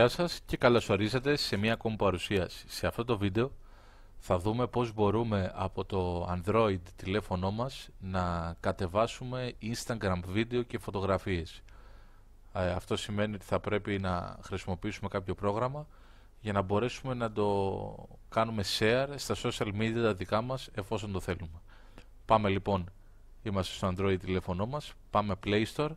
Γεια σας και καλώς ορίσατε σε μία ακόμη παρουσίαση. Σε αυτό το βίντεο θα δούμε πώς μπορούμε από το Android τηλέφωνό μας να κατεβάσουμε Instagram βίντεο και φωτογραφίες. Ε, αυτό σημαίνει ότι θα πρέπει να χρησιμοποιήσουμε κάποιο πρόγραμμα για να μπορέσουμε να το κάνουμε share στα social media τα δικά μας εφόσον το θέλουμε. Πάμε λοιπόν, είμαστε στο Android τηλέφωνό μας, πάμε Play Store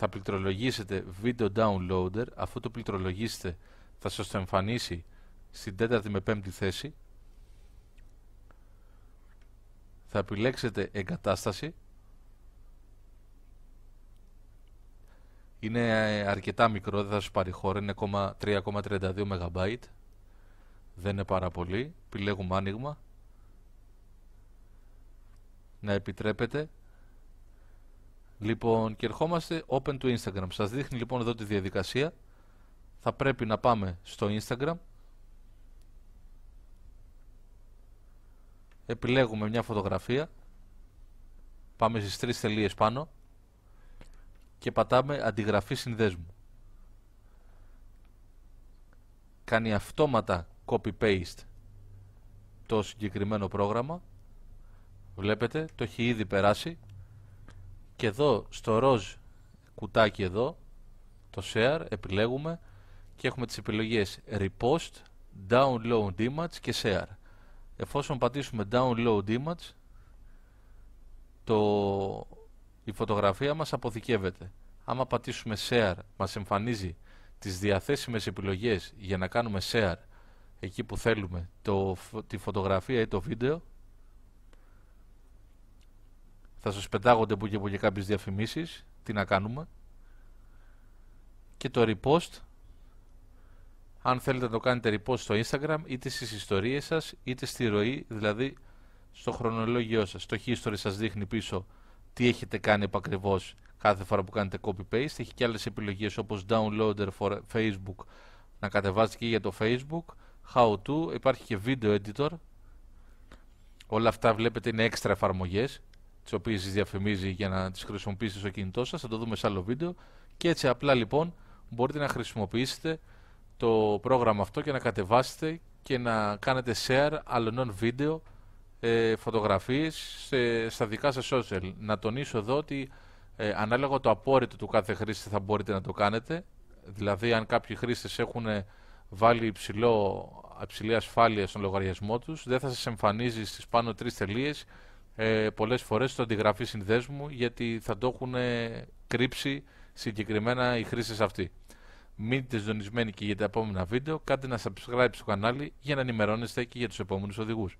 θα πληκτρολογήσετε Video Downloader. Αφού το πληκτρολογήσετε θα σας το εμφανίσει στην τέταρτη με πέμπτη θέση. Θα επιλέξετε εγκατάσταση. Είναι ε, αρκετά μικρό, δεν θα σου πάρει χώρο, είναι 3,32 MB. Δεν είναι πάρα πολύ. Επιλέγουμε άνοιγμα. Να επιτρέπετε Λοιπόν, και ερχόμαστε open to Instagram. Σας δείχνει λοιπόν εδώ τη διαδικασία. Θα πρέπει να πάμε στο Instagram. Επιλέγουμε μια φωτογραφία. Πάμε στις τρεις τελείες πάνω. Και πατάμε αντιγραφή συνδέσμου. Κάνει αυτόματα copy-paste το συγκεκριμένο πρόγραμμα. Βλέπετε, το έχει ήδη περάσει και εδώ στο ροζ κουτάκι εδώ το share επιλέγουμε και έχουμε τις επιλογές repost, download image και share εφόσον πατήσουμε download image το, η φωτογραφία μας αποθηκεύεται άμα πατήσουμε share μας εμφανίζει τις διαθέσιμες επιλογές για να κάνουμε share εκεί που θέλουμε το, τη φωτογραφία ή το βίντεο θα σας πετάγονται που και που και κάποιες διαφημίσεις. Τι να κάνουμε. Και το repost. Αν θέλετε να το κάνετε repost στο Instagram, είτε στις ιστορίες σας, είτε στη ροή, δηλαδή στο χρονολόγιο σας. Το history σας δείχνει πίσω τι έχετε κάνει επακριβώς κάθε φορά που κάνετε copy-paste. Έχει και άλλες επιλογές όπως downloader for Facebook, να κατεβάσετε και για το Facebook, how to, υπάρχει και video editor. Όλα αυτά βλέπετε είναι έξτρα εφαρμογές τις οποίες διαφημίζει για να τις χρησιμοποιήσετε στο κινητός σας, θα το δούμε σε άλλο βίντεο. Και έτσι απλά λοιπόν μπορείτε να χρησιμοποιήσετε το πρόγραμμα αυτό και να κατεβάσετε και να κάνετε share αλλωνών βίντεο, ε, φωτογραφίες στα δικά σας social. Να τονίσω εδώ ότι ε, ανάλογα το απόρριτο του κάθε χρήστη θα μπορείτε να το κάνετε. Δηλαδή αν κάποιοι χρήστες έχουν ε, βάλει υψηλό, υψηλή ασφάλεια στον λογαριασμό τους, δεν θα σας εμφανίζει στις πάνω τρεις τελείες ε, πολλές φορές στο αντιγραφή συνδέσμου γιατί θα το έχουν ε, κρύψει συγκεκριμένα οι χρήστες αυτοί. Μείνετε συντονισμένοι και για τα επόμενα βίντεο, κάντε ένα subscribe στο κανάλι για να ενημερώνεστε και για τους επόμενους οδηγούς.